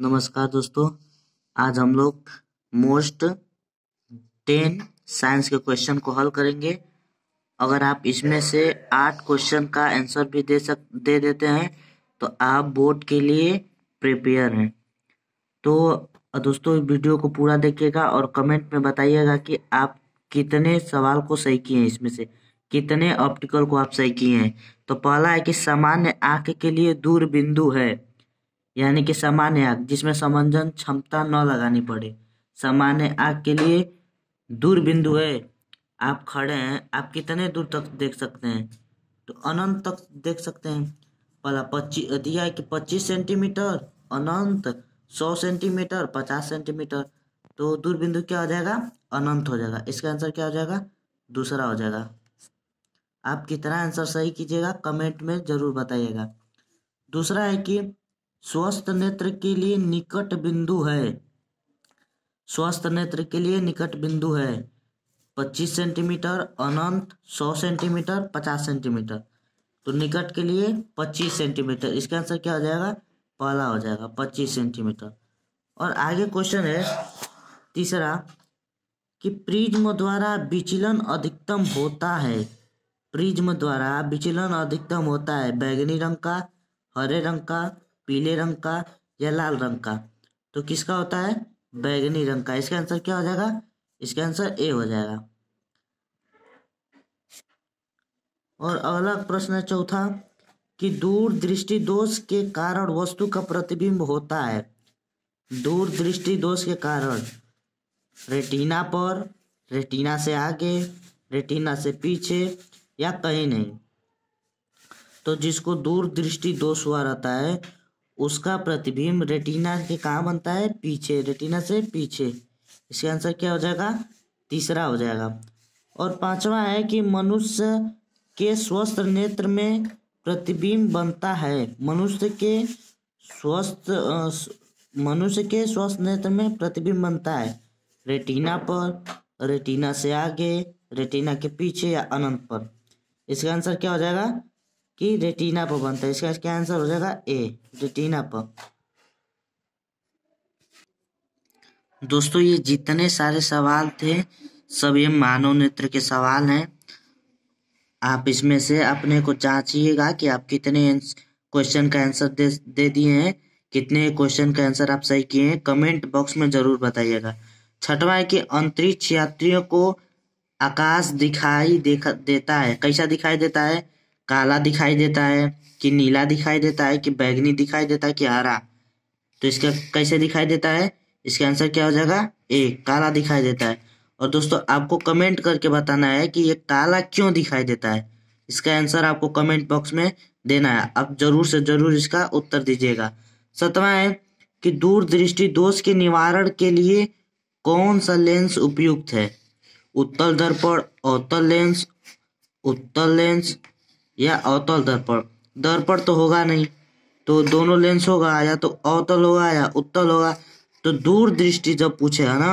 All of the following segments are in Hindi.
नमस्कार दोस्तों आज हम लोग मोस्ट टेन साइंस के क्वेश्चन को हल करेंगे अगर आप इसमें से आठ क्वेश्चन का आंसर भी दे सक दे देते हैं तो आप बोर्ड के लिए प्रिपेयर हैं तो दोस्तों वीडियो को पूरा देखिएगा और कमेंट में बताइएगा कि आप कितने सवाल को सही किए हैं इसमें से कितने ऑप्टिकल को आप सही किए हैं तो पहला है कि सामान्य आँख के लिए दूर बिंदु है यानी कि सामान्य आग जिसमें समंजन क्षमता न लगानी पड़े सामान्य आग के लिए दूर बिंदु है आप खड़े हैं आप कितने दूर तक देख सकते हैं तो अनंत तक देख सकते हैं पहला पच्चीस दिया है कि पच्चीस सेंटीमीटर अनंत सौ सेंटीमीटर पचास सेंटीमीटर तो दूरबिंदु क्या हो जाएगा अनंत हो जाएगा इसका आंसर क्या हो जाएगा दूसरा हो जाएगा आप कितना आंसर सही कीजिएगा कमेंट में ज़रूर बताइएगा दूसरा है कि स्वस्थ नेत्र के लिए निकट बिंदु है स्वस्थ नेत्र के लिए निकट बिंदु है पच्चीस सेंटीमीटर अनंत सौ सेंटीमीटर पचास सेंटीमीटर तो निकट के लिए पच्चीस सेंटीमीटर इसका आंसर क्या हो जाएगा पहला हो जाएगा पच्चीस सेंटीमीटर और आगे क्वेश्चन है तीसरा कि प्रिज्म द्वारा विचलन अधिकतम होता है प्रिज्म द्वारा विचलन अधिकतम होता है बैगनी रंग का हरे रंग का पीले रंग का या लाल रंग का तो किसका होता है बैगनी रंग का इसका आंसर क्या हो जाएगा इसका आंसर ए हो जाएगा और अगला प्रश्न है चौथा कि दूर दृष्टि दोष के कारण वस्तु का प्रतिबिंब होता है दूर दृष्टि दोष के कारण रेटिना पर रेटिना से आगे रेटिना से पीछे या कहीं नहीं तो जिसको दूर दृष्टि दोष हुआ रहता है उसका प्रतिबिंब रेटिना के कहाँ बनता है पीछे रेटिना से पीछे इसका आंसर क्या हो जाएगा तीसरा हो जाएगा और पांचवा है कि मनुष्य के स्वस्थ नेत्र में प्रतिबिंब बनता है मनुष्य के स्वस्थ मनुष्य के स्वस्थ नेत्र में प्रतिबिंब बनता है रेटिना पर रेटिना से आगे रेटिना के पीछे या अनंत पर इसका आंसर क्या हो जाएगा कि रेटिना पर बनता है इसका क्या आंसर हो जाएगा ए रेटिना पर दोस्तों ये जितने सारे सवाल थे सब ये मानव नेत्र के सवाल हैं आप इसमें से अपने को जांचिएगा कि आप कितने क्वेश्चन का आंसर दे दे दिए हैं कितने क्वेश्चन का आंसर आप सही किए हैं कमेंट बॉक्स में जरूर बताइएगा छठवा है कि अंतरिक्ष यात्रियों को आकाश दिखाई देखा देता है कैसा दिखाई देता है काला दिखाई देता है कि नीला दिखाई देता है कि बैगनी दिखाई देता है कि हरा तो इसका कैसे दिखाई देता है इसका आंसर क्या हो जाएगा ए काला दिखाई देता है और दोस्तों आपको कमेंट करके बताना है कि ये काला क्यों दिखाई देता है इसका आंसर आपको कमेंट बॉक्स में देना है आप जरूर से जरूर इसका उत्तर दीजिएगा सतवा है कि दूरदृष्टि दोष के निवारण के लिए कौन सा लेंस उपयुक्त है उत्तल दर्पण अवतल लेंस उत्तल लेंस या अवतल दर्पण दर्पण तो होगा नहीं तो दोनों लेंस होगा या तो अवतल होगा या उत्तल होगा तो दूर दृष्टि जब पूछेगा ना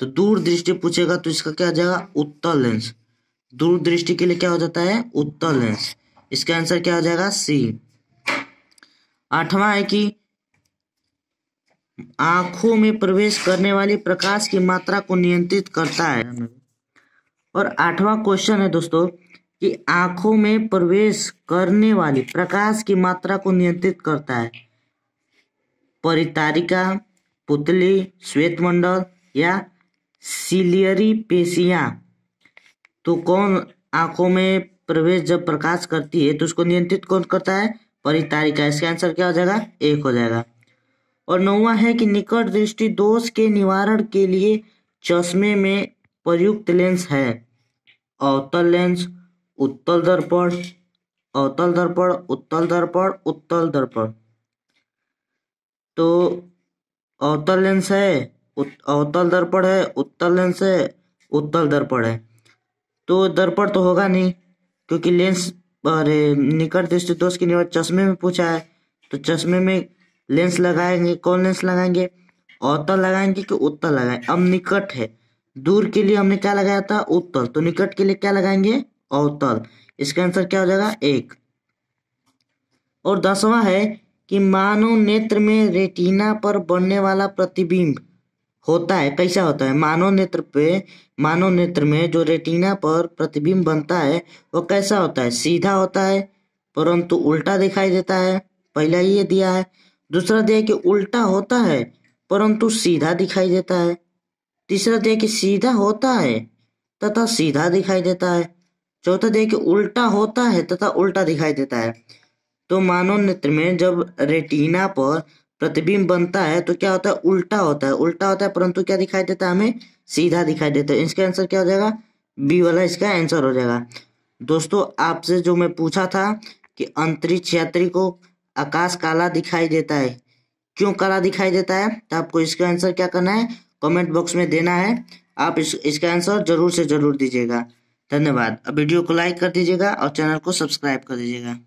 तो दूर दृष्टि पूछेगा तो इसका क्या हो जाएगा उत्तल लेंस दूर दृष्टि के लिए क्या हो जाता है उत्तल लेंस इसका आंसर क्या हो जाएगा सी आठवां है कि आंखों में प्रवेश करने वाली प्रकाश की मात्रा को नियंत्रित करता है और आठवां क्वेश्चन है दोस्तों कि आंखों में प्रवेश करने वाली प्रकाश की मात्रा को नियंत्रित करता है परितारिका पुतली श्वेतमंडल या सिलियरी पेशियां तो कौन आंखों में प्रवेश जब प्रकाश करती है तो उसको नियंत्रित कौन करता है परितारिका इसका आंसर क्या हो जाएगा एक हो जाएगा और नौवा है कि निकट दृष्टि दोष के निवारण के लिए चश्मे में प्रयुक्त लेंस है अवतल लेंस उत्तल दर्पण अवतल दर्पण उत्तल दर्पण उत्तल दर्पण तो अवतल लेंस है अवतल दर्पण है उत्तल लेंस है उत्तल दर्पण है तो दर्पण तो होगा नहीं क्योंकि लेंस अरे निकट दृष्टि दोष के निवारण चश्मे में पूछा है तो चश्मे में लेंस लगाएंगे कौन लेंस लगाएंगे अवतल लगाएंगे कि उत्तल लगाएंगे अब निकट है दूर के लिए हमने क्या लगाया था उत्तल तो निकट के लिए क्या लगाएंगे और इसका आंसर क्या हो जाएगा एक और दसवां है कि मानव नेत्र में रेटिना पर बनने वाला प्रतिबिंब होता है कैसा होता है मानव नेत्र पे मानव नेत्र में जो रेटिना पर प्रतिबिंब बनता है वो कैसा होता है सीधा होता है परंतु उल्टा दिखाई देता है पहला ये दिया है दूसरा दिया कि उल्टा होता है परंतु सीधा दिखाई देता है तीसरा दिया कि सीधा होता है तथा सीधा दिखाई देता है चौथा देखिए उल्टा होता है तथा उल्टा दिखाई देता है तो मानव नेत्र में जब रेटिना पर प्रतिबिंब बनता है तो क्या होता है उल्टा होता है उल्टा होता है परंतु क्या दिखाई देता है हमें सीधा दिखाई देता है इसका आंसर क्या हो जाएगा बी वाला इसका आंसर हो जाएगा दोस्तों आपसे जो मैं पूछा था कि अंतरिक्ष यात्री को आकाश काला दिखाई देता है क्यों काला दिखाई देता है तो आपको इसका आंसर क्या करना है कमेंट बॉक्स में देना है आप इस इसका आंसर जरूर से जरूर दीजिएगा धन्यवाद अब वीडियो को लाइक कर दीजिएगा और चैनल को सब्सक्राइब कर दीजिएगा